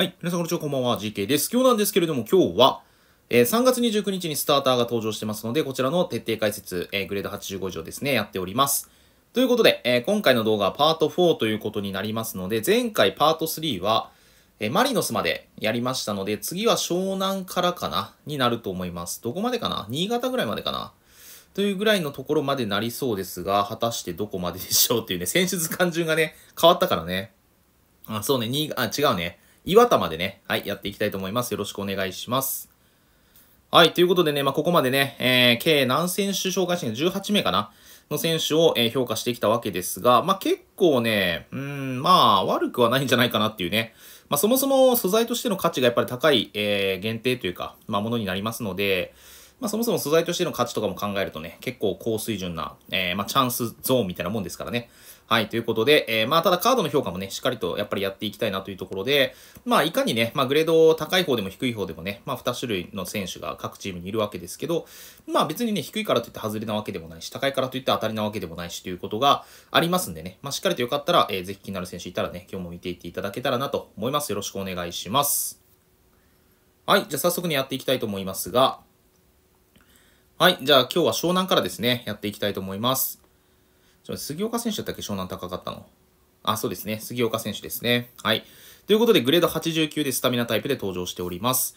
はい。皆さん、こんにちは。こんばんは。GK です。今日なんですけれども、今日は、えー、3月29日にスターターが登場してますので、こちらの徹底解説、えー、グレード85以上ですね、やっております。ということで、えー、今回の動画はパート4ということになりますので、前回パート3は、えー、マリノスまでやりましたので、次は湘南からかなになると思います。どこまでかな新潟ぐらいまでかなというぐらいのところまでなりそうですが、果たしてどこまででしょうっていうね、選出感順がね、変わったからね。あ、そうね、に、あ、違うね。岩田までね、はい、やっていきたいと思います。よろしくお願いします。はい、ということでね、まあ、ここまでね、えー、計何選手紹介してる ?18 名かなの選手を、えー、評価してきたわけですが、まあ、結構ね、うん、まあ、悪くはないんじゃないかなっていうね。まあ、そもそも素材としての価値がやっぱり高い、えー、限定というか、まあ、ものになりますので、まあ、そもそも素材としての価値とかも考えるとね、結構高水準な、えー、まあ、チャンスゾーンみたいなもんですからね。はい、ということで、えー、まあ、ただカードの評価もね、しっかりとやっぱりやっていきたいなというところで、まあ、いかにね、まあ、グレード高い方でも低い方でもね、まあ、2種類の選手が各チームにいるわけですけど、まあ、別にね、低いからといって外れなわけでもないし、高いからといって当たりなわけでもないしということがありますんでね、まあ、しっかりとよかったら、えー、ぜひ気になる選手いたらね、今日も見ていっていただけたらなと思います。よろしくお願いします。はい、じゃあ早速にやっていきたいと思いますが、はい、じゃあ今日は湘南からですね、やっていきたいと思います。杉岡選手だったっけ湘南高かったのあ、そうですね。杉岡選手ですね。はい。ということで、グレード89でスタミナタイプで登場しております。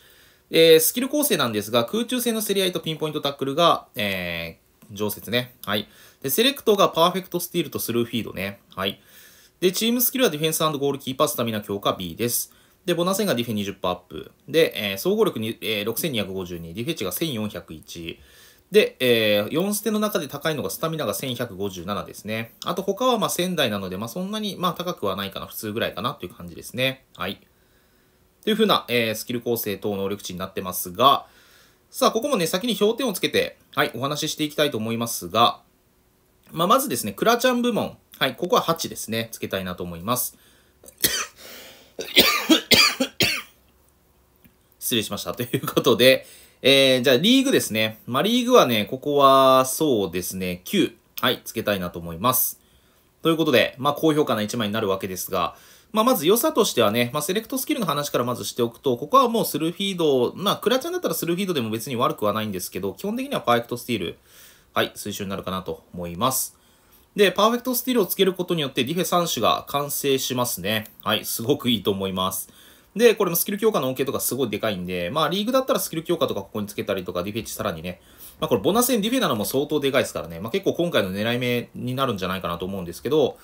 えー、スキル構成なんですが、空中戦の競り合いとピンポイントタックルが、えー、常設ね。はい。で、セレクトがパーフェクトスティールとスルーフィードね。はい。で、チームスキルはディフェンスゴールキーパー、スタミナ強化 B です。で、ボナセンがディフェン20%アップ。で、えー、総合力に、えー、6252、ディフェチが1401。で、えー、4捨ての中で高いのがスタミナが1157ですね。あと他はまあ仙台なので、まあそんなにまあ高くはないかな、普通ぐらいかなという感じですね。はい。というふうな、えー、スキル構成等能力値になってますが、さあ、ここもね、先に評点をつけて、はい、お話ししていきたいと思いますが、まあ、まずですね、クラちゃん部門。はい、ここは8ですね、つけたいなと思います。失礼しました。ということで、えー、じゃあリーグですね。まあ、リーグはね、ここは、そうですね、9。はい、つけたいなと思います。ということで、まあ、高評価な1枚になるわけですが、まあ、まず良さとしてはね、まあ、セレクトスキルの話からまずしておくと、ここはもうスルーフィード、まあ、クラちゃんだったらスルーフィードでも別に悪くはないんですけど、基本的にはパーフェクトスティール、はい、推奨になるかなと思います。で、パーフェクトスティールをつけることによってディフェ3種が完成しますね。はい、すごくいいと思います。で、これもスキル強化の恩恵とかすごいでかいんで、まあ、リーグだったらスキル強化とかここにつけたりとか、ディフェンスさらにね、まあ、これボナス円ディフェなのも相当でかいですからね、まあ、結構今回の狙い目になるんじゃないかなと思うんですけど、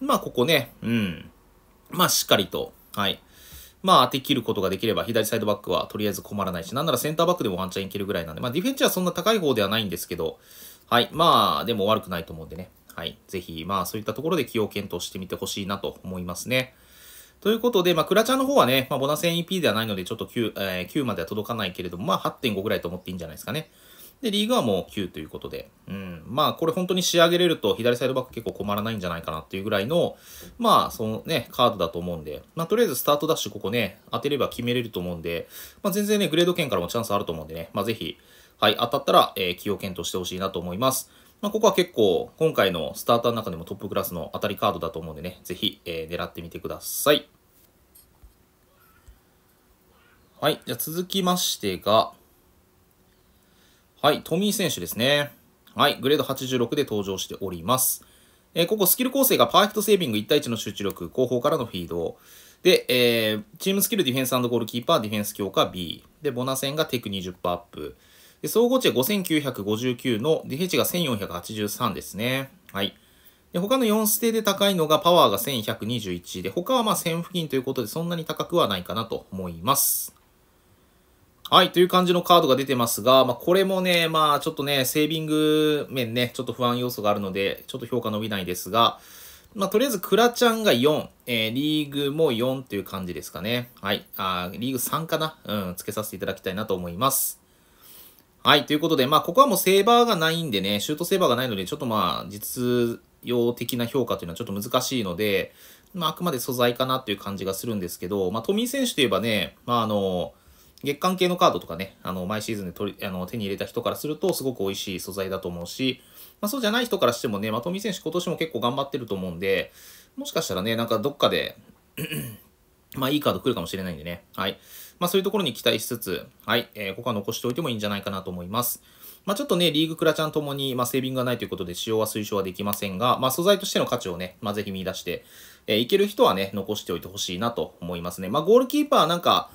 まあ、ここね、うん。まあ、しっかりと、はい。まあ、当て切ることができれば、左サイドバックはとりあえず困らないし、なんならセンターバックでもワンチャンいけるぐらいなんで、まあ、ディフェンスはそんな高い方ではないんですけど、はい。まあ、でも悪くないと思うんでね。はい。ぜひ、まあ、そういったところで起用検討してみてほしいなと思いますね。ということで、まあ、クラチャの方はね、まあ、ボナセン e p ではないので、ちょっと9、えー、9までは届かないけれども、まあ、8.5ぐらいと思っていいんじゃないですかね。で、リーグはもう9ということで、うん、まあ、これ本当に仕上げれると、左サイドバック結構困らないんじゃないかなっていうぐらいの、まあ、そのね、カードだと思うんで、まあ、とりあえずスタートダッシュここね、当てれば決めれると思うんで、まあ、全然ね、グレード圏からもチャンスあると思うんでね、まあ、ぜひ、はい、当たったら、えー、起用検討してほしいなと思います。まあ、ここは結構、今回のスターターの中でもトップクラスの当たりカードだと思うんでね、ぜひ、えー、狙ってみてください。はい、じゃあ続きましてが、はい、トミー選手ですね。はい、グレード86で登場しております。えー、ここスキル構成がパーフェクトセービング1対1の集中力、後方からのフィード。で、えー、チームスキルディフェンスゴールキーパー、ディフェンス強化 B。で、ボナセンがテク20%アップ。で総合値が5959のデヘチが1483ですね。はい。で他の4ステで高いのがパワーが1121で、他はまあ1000付近ということでそんなに高くはないかなと思います。はい、という感じのカードが出てますが、まあ、これもね、まあ、ちょっとね、セービング面ね、ちょっと不安要素があるので、ちょっと評価伸びないですが、まあ、とりあえず、クラちゃんが4、えー、リーグも4という感じですかね。はい、あーリーグ3かなうん、つけさせていただきたいなと思います。はい、ということで、まあ、ここはもうセーバーがないんでね、シュートセーバーがないので、ちょっとまあ、実用的な評価というのはちょっと難しいので、まあ、あくまで素材かなという感じがするんですけど、まあ、ミー選手といえばね、まあ、あの、月間系のカードとかね、あの、毎シーズンで取りあの手に入れた人からすると、すごく美味しい素材だと思うし、まあ、そうじゃない人からしてもね、まあ、ミー選手今年も結構頑張ってると思うんで、もしかしたらね、なんかどっかで まあ、いいカード来るかもしれないんでね、はい。まあ、そういうところに期待しつつ、はい、えー、ここは残しておいてもいいんじゃないかなと思います。まあ、ちょっとね、リーグクラちゃんともに、まあ、セービングがないということで、使用は推奨はできませんが、まあ、素材としての価値をね、まあ、ぜひ見出して、えー、いける人はね、残しておいてほしいなと思いますね。まあ、ゴールキーパーなんか、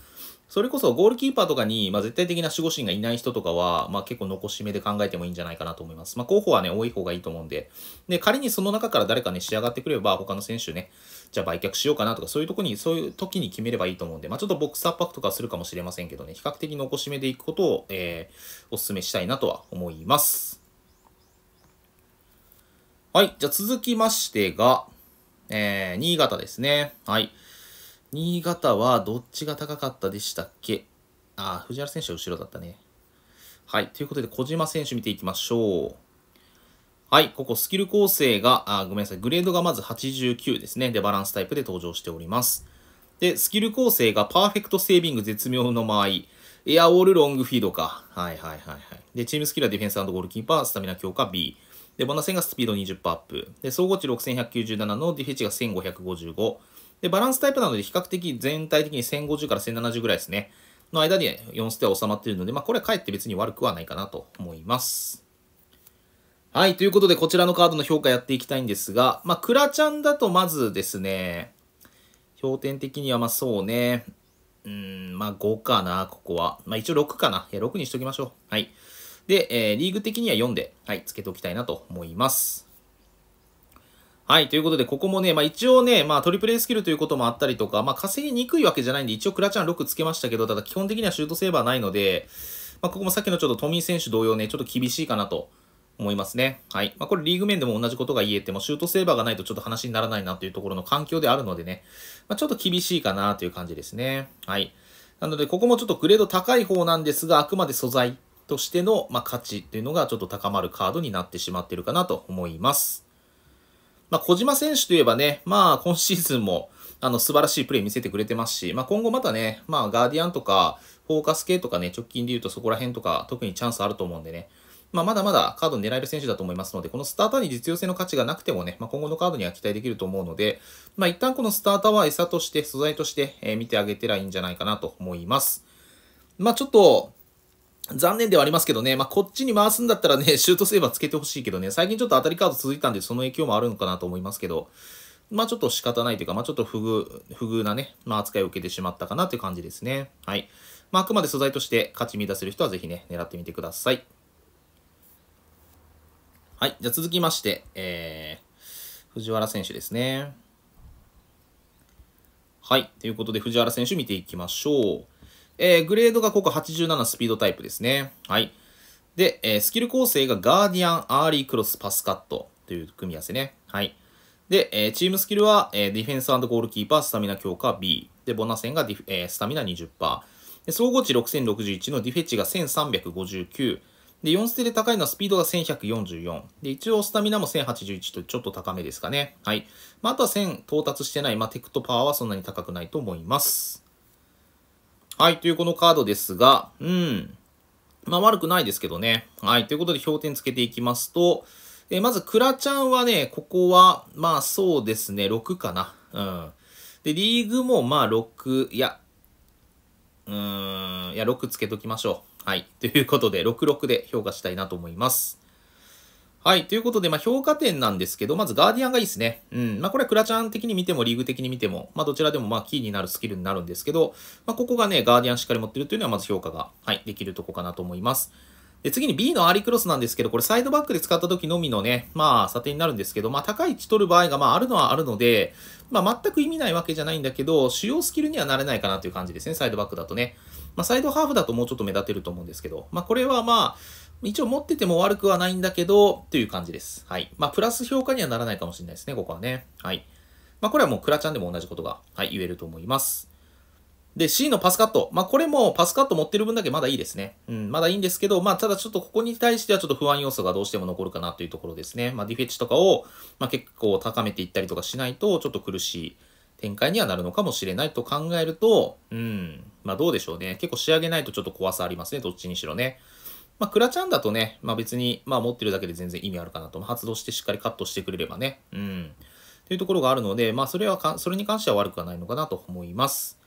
それこそゴールキーパーとかに、まあ、絶対的な守護神がいない人とかは、まあ、結構残し目で考えてもいいんじゃないかなと思います。まあ、候補はね、多い方がいいと思うんで。で、仮にその中から誰かね、仕上がってくれば、他の選手ね、じゃあ売却しようかなとか、そういうとこに、そういう時に決めればいいと思うんで、まあ、ちょっとボックス圧迫とかするかもしれませんけどね、比較的残し目でいくことを、えー、お勧めしたいなとは思います。はい。じゃあ続きましてが、えー、新潟ですね。はい。新潟はどっちが高かったでしたっけあ、藤原選手は後ろだったね。はい。ということで、小島選手見ていきましょう。はい、ここスキル構成が、あごめんなさい、グレードがまず89ですね。で、バランスタイプで登場しております。で、スキル構成がパーフェクトセービング絶妙の間合い、エアオールロングフィードか。はいはいはいはい。で、チームスキルはディフェンスゴールキーパー、スタミナ強化 B。で、ボナセンがスピード20%アップ。で、総合値6197のディフェチが1555。で、バランスタイプなので比較的全体的に1050から1070ぐらいですね。の間で4ステは収まっているので、まあこれはかえって別に悪くはないかなと思います。はい、ということでこちらのカードの評価やっていきたいんですが、まあクラちゃんだとまずですね、評点的にはまあそうね、うん、まあ5かな、ここは。まあ一応6かな。いや、6にしときましょう。はい。で、えー、リーグ的には4で、はい、つけておきたいなと思います。はい、ということで、ここもね、まあ一応ね、まあトリプル A スキルということもあったりとか、まあ稼ぎにくいわけじゃないんで、一応クラチャン6つけましたけど、ただ基本的にはシュートセーバーないので、まあここもさっきのちょっとトミー選手同様ね、ちょっと厳しいかなと思いますね。はい。まあこれリーグ面でも同じことが言えても、シュートセーバーがないとちょっと話にならないなというところの環境であるのでね、まあちょっと厳しいかなという感じですね。はい。なので、ここもちょっとグレード高い方なんですが、あくまで素材としての、まあ、価値というのがちょっと高まるカードになってしまってるかなと思います。まあ、小島選手といえばね、まあ、今シーズンも、あの、素晴らしいプレー見せてくれてますし、まあ、今後またね、まあ、ガーディアンとか、フォーカス系とかね、直近で言うとそこら辺とか、特にチャンスあると思うんでね、まあ、まだまだカード狙える選手だと思いますので、このスターターに実用性の価値がなくてもね、まあ、今後のカードには期待できると思うので、まあ、一旦このスターターは餌として、素材として、え見てあげてらいいんじゃないかなと思います。まあ、ちょっと、残念ではありますけどね、まあ、こっちに回すんだったらね、シュートセーバーつけてほしいけどね、最近ちょっと当たりカード続いたんで、その影響もあるのかなと思いますけど、まあ、ちょっと仕方ないというか、まあ、ちょっと不遇、不遇なね、まあ、扱いを受けてしまったかなという感じですね。はい。まあ、あくまで素材として勝ち見出せる人はぜひね、狙ってみてください。はい。じゃあ続きまして、えー、藤原選手ですね。はい。ということで、藤原選手見ていきましょう。えー、グレードがここ87スピードタイプですね。はい。で、えー、スキル構成がガーディアン、アーリークロス、パスカットという組み合わせね。はい。で、えー、チームスキルは、えー、ディフェンスゴールキーパー、スタミナ強化 B。で、ボナセンがディフ、えー、スタミナ20%。で、総合値6061のディフェッチが1359。で、4ステで高いのはスピードが1144。で、一応スタミナも1081とちょっと高めですかね。はい。まあ、あとは1000到達してない、まあ、テクトパワーはそんなに高くないと思います。はい、というこのカードですが、うん。まあ悪くないですけどね。はい、ということで氷点つけていきますと、えー、まず、クラちゃんはね、ここは、まあそうですね、6かな。うん。で、リーグもまあ6、いや、うーん、いや、6つけときましょう。はい。ということで、66で評価したいなと思います。はい。ということで、まあ、評価点なんですけど、まずガーディアンがいいですね。うん。まあ、これはクラちゃん的に見ても、リーグ的に見ても、まあ、どちらでも、まあ、キーになるスキルになるんですけど、まあ、ここがね、ガーディアンしっかり持ってるというのは、まず評価が、はい、できるとこかなと思います。で、次に B のアーリクロスなんですけど、これサイドバックで使った時のみのね、まあ、査定になるんですけど、まあ、高い位置取る場合が、まあ、あるのはあるので、まあ、全く意味ないわけじゃないんだけど、主要スキルにはなれないかなという感じですね、サイドバックだとね。まあ、サイドハーフだともうちょっと目立てると思うんですけど、まあ、これはまあ、一応持ってても悪くはないんだけど、という感じです。はい。まあ、プラス評価にはならないかもしれないですね、ここはね。はい。まあ、これはもうクラちゃんでも同じことが、はい、言えると思います。で、C のパスカット。まあ、これもパスカット持ってる分だけまだいいですね。うん、まだいいんですけど、まあ、ただちょっとここに対してはちょっと不安要素がどうしても残るかなというところですね。まあ、ディフェッチとかを、まあ、結構高めていったりとかしないと、ちょっと苦しい展開にはなるのかもしれないと考えると、うん、まあ、どうでしょうね。結構仕上げないとちょっと怖さありますね、どっちにしろね。まあ、クラチャンだとね、まあ、別に、まあ、持ってるだけで全然意味あるかなと。まあ、発動してしっかりカットしてくれればね。うん。というところがあるので、まあ、それはか、それに関しては悪くはないのかなと思います。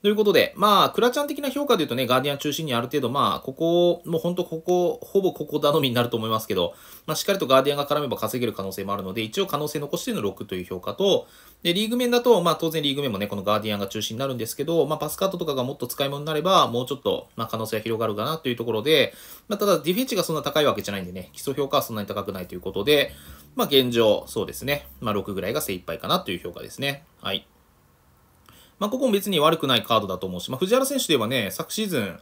ということで、まあ、クラちゃん的な評価で言うとね、ガーディアン中心にある程度、まあ、ここ、もうほんとここ、ほぼここ頼みになると思いますけど、まあ、しっかりとガーディアンが絡めば稼げる可能性もあるので、一応可能性残しての6という評価と、で、リーグ面だと、まあ、当然リーグ面もね、このガーディアンが中心になるんですけど、まあ、パスカットとかがもっと使い物になれば、もうちょっと、まあ、可能性は広がるかなというところで、まあ、ただ、ディフェンチがそんな高いわけじゃないんでね、基礎評価はそんなに高くないということで、まあ、現状、そうですね、まあ、6ぐらいが精一杯かなという評価ですね。はい。まあ、ここも別に悪くないカードだと思うし、まあ、藤原選手ではね、昨シーズン、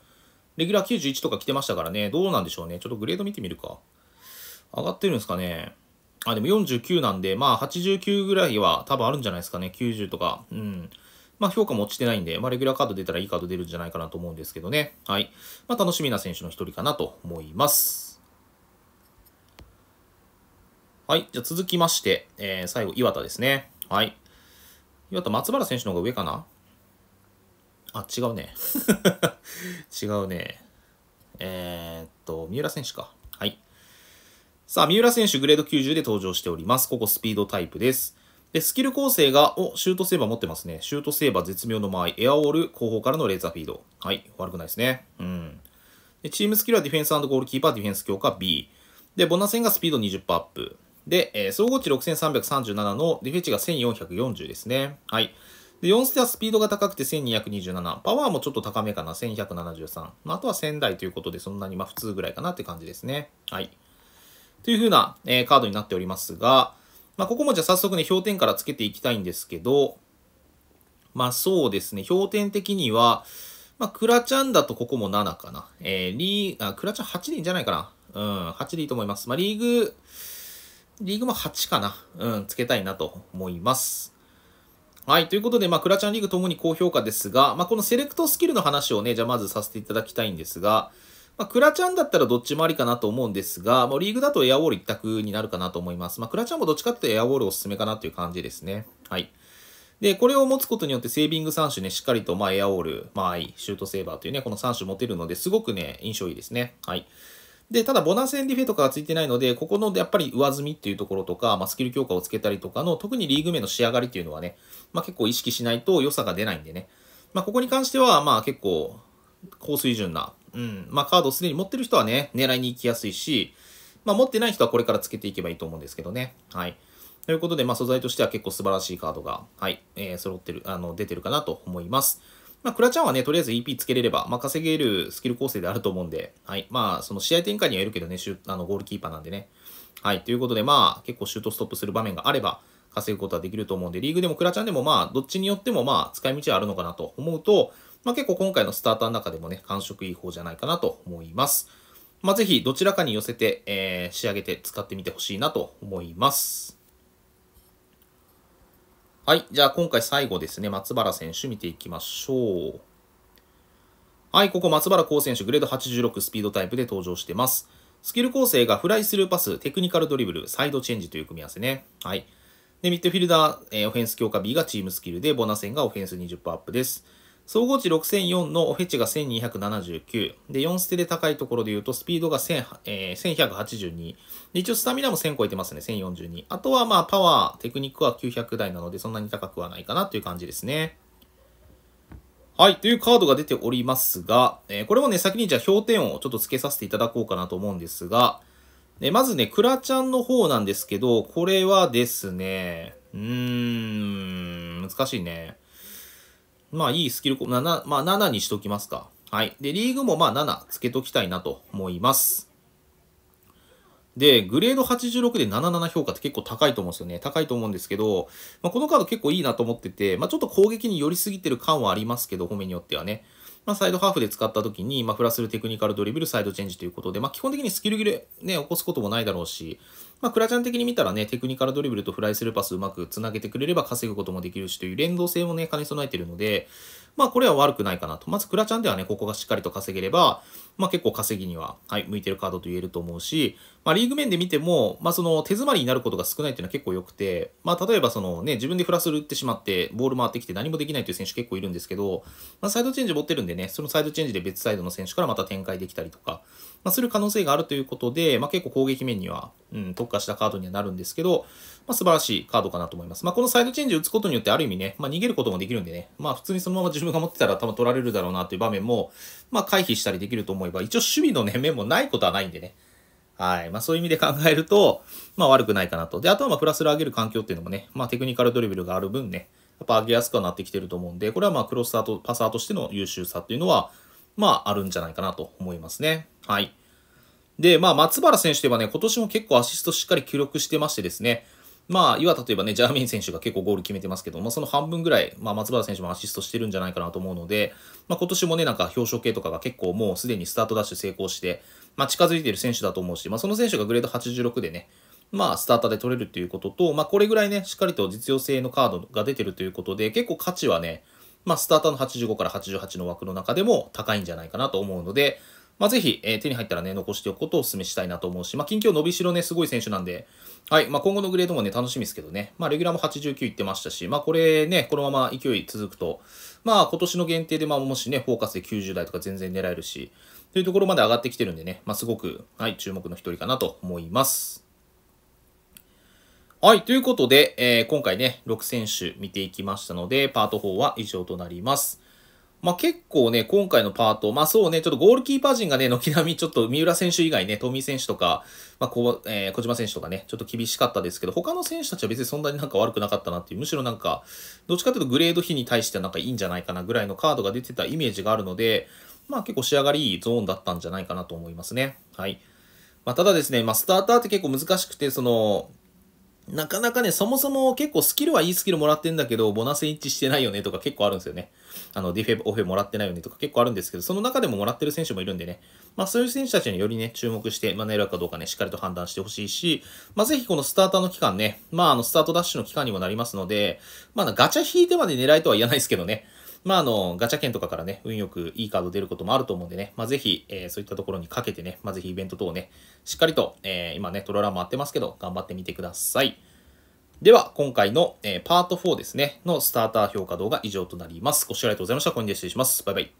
レギュラー91とか来てましたからね、どうなんでしょうね。ちょっとグレード見てみるか。上がってるんですかね。あ、でも49なんで、まあ89ぐらいは多分あるんじゃないですかね。90とか。うん。まあ評価も落ちてないんで、まあレギュラーカード出たらいいカード出るんじゃないかなと思うんですけどね。はい。まあ楽しみな選手の一人かなと思います。はい。じゃあ続きまして、えー、最後、岩田ですね。はい。岩田松原選手の方が上かなあ、違うね。違うね。えー、っと、三浦選手か。はい。さあ、三浦選手グレード90で登場しております。ここスピードタイプです。で、スキル構成が、お、シュートセーバー持ってますね。シュートセーバー絶妙の間合い、エアオール、後方からのレーザーフィード。はい、悪くないですね。うん。で、チームスキルはディフェンスゴールキーパー、ディフェンス強化 B。で、ボナセンがスピード20%アップ。で、えー、総合値6337のディフェチが1440ですね。はい。で、4ステはスピードが高くて1227。パワーもちょっと高めかな、1173。まあ、あとは仙台ということで、そんなにまあ普通ぐらいかなって感じですね。はい。というふうな、えー、カードになっておりますが、まあ、ここもじゃあ早速ね、氷点からつけていきたいんですけど、まあそうですね、氷点的には、まあ、クラチャンだとここも7かな。えー、リー、あ、クラチャン8でいいんじゃないかな。うん、8でいいと思います。まあ、リーグ、リーグも8かな。うん、つけたいなと思います。はい。ということで、まあ、クラチャンリーグともに高評価ですが、まあ、このセレクトスキルの話をね、じゃあまずさせていただきたいんですが、まあ、クラチャンだったらどっちもありかなと思うんですが、もうリーグだとエアウォール一択になるかなと思います。まあ、クラチャンもどっちかってエアウォールおすすめかなという感じですね。はい。で、これを持つことによってセービング3種ね、しっかりと、まあ、エアウォール、まあ、シュートセーバーというね、この3種持てるので、すごくね、印象いいですね。はい。で、ただボナスエンディフェとかがついてないので、ここのやっぱり上積みっていうところとか、まあ、スキル強化をつけたりとかの、特にリーグ名の仕上がりっていうのはね、まあ、結構意識しないと良さが出ないんでね。まあ、ここに関しては、まあ結構、高水準な、うん、まあカードをすでに持ってる人はね、狙いに行きやすいし、まあ持ってない人はこれからつけていけばいいと思うんですけどね。はい。ということで、まあ素材としては結構素晴らしいカードが、はい、えー、揃ってる、あの、出てるかなと思います。まあ、クラちゃんはね、とりあえず EP つけれれば、まあ、稼げるスキル構成であると思うんで、はい。まあ、その試合展開にはよるけどね、シュあのゴールキーパーなんでね。はい。ということで、まあ、結構シュートストップする場面があれば、稼ぐことはできると思うんで、リーグでもクラちゃんでも、まあ、どっちによっても、まあ、使い道はあるのかなと思うと、まあ、結構今回のスターターの中でもね、感触いい方じゃないかなと思います。まあ、ぜひ、どちらかに寄せて、えー、仕上げて使ってみてほしいなと思います。はい。じゃあ今回最後ですね。松原選手見ていきましょう。はい。ここ松原光選手、グレード86スピードタイプで登場してます。スキル構成がフライスルーパス、テクニカルドリブル、サイドチェンジという組み合わせね。はい。で、ミッドフィルダー、えー、オフェンス強化 B がチームスキルで、ボナセンがオフェンス20%アップです。総合値6004のオフェチが1279。で、4捨てで高いところで言うと、スピードが1182、えー、で、一応スタミナも1000超えてますね、1042。あとはまあ、パワー、テクニックは900台なので、そんなに高くはないかなという感じですね。はい、というカードが出ておりますが、えー、これもね、先にじゃあ評点をちょっと付けさせていただこうかなと思うんですが、えまずね、クラちゃんの方なんですけど、これはですね、うーん、難しいね。まあいいスキル7、まあ7にしときますか。はい。で、リーグもまあ7つけときたいなと思います。で、グレード86で77評価って結構高いと思うんですよね。高いと思うんですけど、まあ、このカード結構いいなと思ってて、まあ、ちょっと攻撃に寄りすぎてる感はありますけど、褒めによってはね。まあ、サイドハーフで使った時に、まあ、フラスルテクニカルドリブル、サイドチェンジということで、まあ、基本的にスキル切れ、ね、起こすこともないだろうし、まあ、クラちゃん的に見たらね、テクニカルドリブルとフライスルーパスうまくつなげてくれれば稼ぐこともできるしという連動性もね、兼ね備えているので、まあこれは悪くないかなと。まずクラちゃんではね、ここがしっかりと稼げれば、まあ結構稼ぎには、はい、向いてるカードと言えると思うし、まあリーグ面で見ても、まあその手詰まりになることが少ないっていうのは結構良くて、まあ例えばそのね、自分でフラスル打ってしまって、ボール回ってきて何もできないという選手結構いるんですけど、まあサイドチェンジ持ってるんでね、そのサイドチェンジで別サイドの選手からまた展開できたりとか、まあする可能性があるということで、まあ結構攻撃面には、うん、特化したカードにはなるんですけど、まあ、素晴らしいカードかなと思います。まあ、このサイドチェンジを打つことによって、ある意味ね、まあ、逃げることもできるんでね、まあ、普通にそのまま自分が持ってたら多分取られるだろうなという場面も、まあ、回避したりできると思えば、一応守備のね、面もないことはないんでね。はい。まあ、そういう意味で考えると、まあ、悪くないかなと。で、あとは、まあ、プラスで上げる環境っていうのもね、まあ、テクニカルドリブルがある分ね、やっぱ上げやすくはなってきてると思うんで、これはまあ、クロスアーとパサーとしての優秀さっていうのは、まあ、あるんじゃないかなと思いますね。はい。で、まあ、松原選手といえばね、今年も結構アシストしっかり記録してましてですね、まあ、岩例えばね、ジャーミン選手が結構ゴール決めてますけど、まあ、その半分ぐらい、まあ、松原選手もアシストしてるんじゃないかなと思うので、まあ、今年もね、なんか表彰系とかが結構もうすでにスタートダッシュ成功して、まあ、近づいてる選手だと思うし、まあ、その選手がグレード86でね、まあ、スターターで取れるということと、まあ、これぐらいね、しっかりと実用性のカードが出てるということで、結構価値はね、まあ、スターターの85から88の枠の中でも高いんじゃないかなと思うので、まあ、ぜひ、えー、手に入ったらね、残しておくことをお勧めしたいなと思うし、まあ、近況伸びしろね、すごい選手なんで、はい、まあ、今後のグレードもね、楽しみですけどね、まあ、レギュラーも89いってましたし、まあ、これね、このまま勢い続くと、まあ、今年の限定で、まあ、もしね、フォーカスで90代とか全然狙えるし、というところまで上がってきてるんでね、まあ、すごく、はい、注目の一人かなと思います。はい、ということで、えー、今回ね、6選手見ていきましたので、パート4は以上となります。まあ、結構ね、今回のパート、まあそうね、ちょっとゴールキーパー陣がね、軒並みちょっと三浦選手以外ね、富井選手とか、まあこう、えー、小島選手とかね、ちょっと厳しかったですけど、他の選手たちは別にそんなになんか悪くなかったなっていう、むしろなんか、どっちかというとグレード比に対してはなんかいいんじゃないかなぐらいのカードが出てたイメージがあるので、まあ結構仕上がりいいゾーンだったんじゃないかなと思いますね。はい。まあ、ただですね、まあ、スターターって結構難しくて、その、なかなかね、そもそも結構スキルはいいスキルもらってんだけど、ボナス一致してないよねとか結構あるんですよね。あの、ディフェ、オフェもらってないよねとか結構あるんですけど、その中でももらってる選手もいるんでね。まあそういう選手たちによりね、注目して、まあ狙うかどうかね、しっかりと判断してほしいし、まあぜひこのスターターの期間ね、まああの、スタートダッシュの期間にもなりますので、まあガチャ引いてまで狙いとは言えないですけどね。まあ、あの、ガチャ券とかからね、運よくいいカード出ることもあると思うんでね、まあ、ぜひ、えー、そういったところにかけてね、まあ、ぜひイベント等をね、しっかりと、えー、今ね、トロラン回ってますけど、頑張ってみてください。では、今回の、えー、パート4ですね、のスターター評価動画以上となります。ご視聴ありがとうございました。これで失礼します。バイバイ。